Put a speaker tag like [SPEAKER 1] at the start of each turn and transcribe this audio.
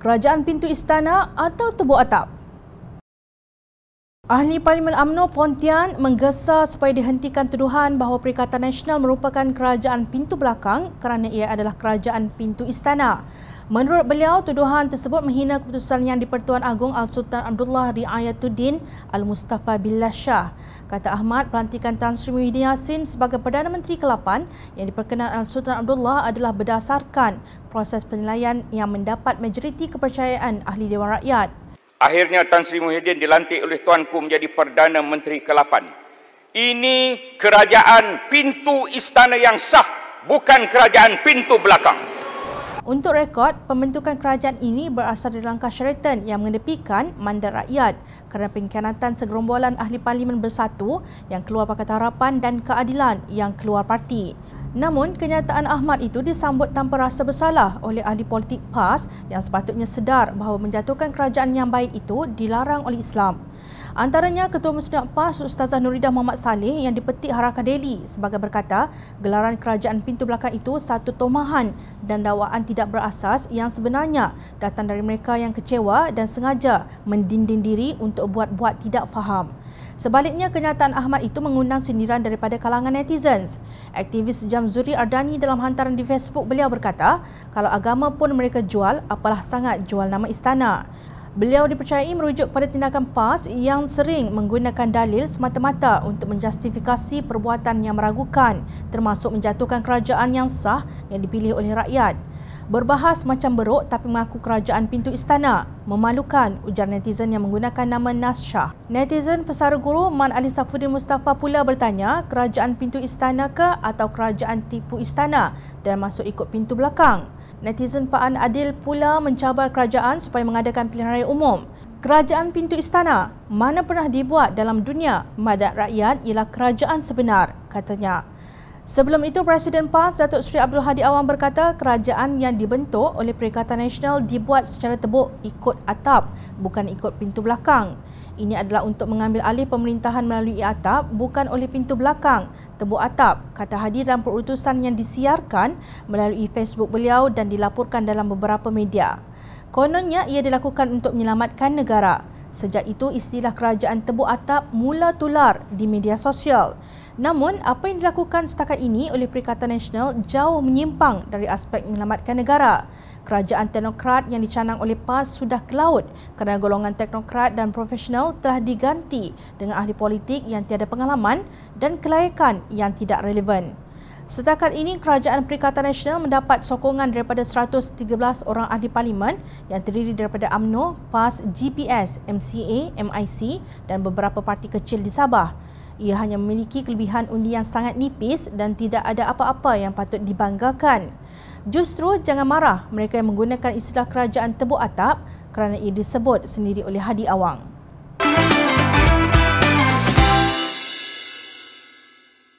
[SPEAKER 1] kerajaan pintu istana atau tebu atap. Ahli Parlimen Amno Pontian menggesa supaya dihentikan tuduhan bahawa Perikatan Nasional merupakan kerajaan pintu belakang kerana ia adalah kerajaan pintu istana. Menurut beliau, tuduhan tersebut menghina keputusan yang dipertuan pertuan Agong Al-Sultan Abdullah Riayatuddin Al-Mustafa Billah Shah. Kata Ahmad, pelantikan Tan Sri Muhyiddin Yassin sebagai Perdana Menteri ke-8 yang diperkenan Al-Sultan Abdullah adalah berdasarkan proses penilaian yang mendapat majoriti kepercayaan Ahli Dewan Rakyat. Akhirnya Tan Sri Muhyiddin dilantik oleh tuanku menjadi Perdana Menteri ke-8. Ini kerajaan pintu istana yang sah, bukan kerajaan pintu belakang. Untuk rekod, pembentukan kerajaan ini berasal dari langkah Sheraton yang mengedepikan mandat rakyat kerana pengkhianatan segerombolan ahli parlimen bersatu yang keluar Pakatan Harapan dan Keadilan yang keluar parti. Namun, kenyataan Ahmad itu disambut tanpa rasa bersalah oleh ahli politik PAS yang sepatutnya sedar bahawa menjatuhkan kerajaan yang baik itu dilarang oleh Islam. Antaranya Ketua Mesejak PAS Ustazah Nuridah Muhammad Saleh yang dipetik harakan Delhi sebagai berkata gelaran kerajaan pintu belakang itu satu tomahan dan dakwaan tidak berasas yang sebenarnya datang dari mereka yang kecewa dan sengaja mendinding diri untuk buat-buat tidak faham. Sebaliknya, kenyataan Ahmad itu mengundang sindiran daripada kalangan netizens. Aktivis Jamzuri Ardani dalam hantaran di Facebook beliau berkata, kalau agama pun mereka jual, apalah sangat jual nama istana. Beliau dipercayai merujuk pada tindakan PAS yang sering menggunakan dalil semata-mata untuk menjustifikasi perbuatan yang meragukan termasuk menjatuhkan kerajaan yang sah yang dipilih oleh rakyat berbahas macam beruk tapi mengaku kerajaan pintu istana. Memalukan, ujar netizen yang menggunakan nama Nas Netizen pesara guru Man Ali Safuddin Mustafa pula bertanya, kerajaan pintu istana ke atau kerajaan tipu istana dan masuk ikut pintu belakang? Netizen Pak An Adil pula mencabar kerajaan supaya mengadakan pilihan raya umum. Kerajaan pintu istana, mana pernah dibuat dalam dunia, madat rakyat ialah kerajaan sebenar, katanya. Sebelum itu, Presiden PAS Datuk Seri Abdul Hadi Awang berkata kerajaan yang dibentuk oleh Perikatan Nasional dibuat secara tebuk ikut atap, bukan ikut pintu belakang. Ini adalah untuk mengambil alih pemerintahan melalui atap, bukan oleh pintu belakang, tebuk atap, kata Hadi dalam perutusan yang disiarkan melalui Facebook beliau dan dilaporkan dalam beberapa media. Kononnya ia dilakukan untuk menyelamatkan negara. Sejak itu, istilah kerajaan tebu atap mula tular di media sosial. Namun, apa yang dilakukan setakat ini oleh Perikatan Nasional jauh menyimpang dari aspek menyelamatkan negara. Kerajaan teknokrat yang dicanang oleh PAS sudah kelaut kerana golongan teknokrat dan profesional telah diganti dengan ahli politik yang tiada pengalaman dan kelayakan yang tidak relevan. Setakat ini, Kerajaan Perikatan Nasional mendapat sokongan daripada 113 orang ahli parlimen yang terdiri daripada AMNO, PAS, GPS, MCA, MIC dan beberapa parti kecil di Sabah. Ia hanya memiliki kelebihan undi yang sangat nipis dan tidak ada apa-apa yang patut dibanggakan. Justru, jangan marah mereka yang menggunakan istilah kerajaan tebu atap kerana ia disebut sendiri oleh Hadi Awang.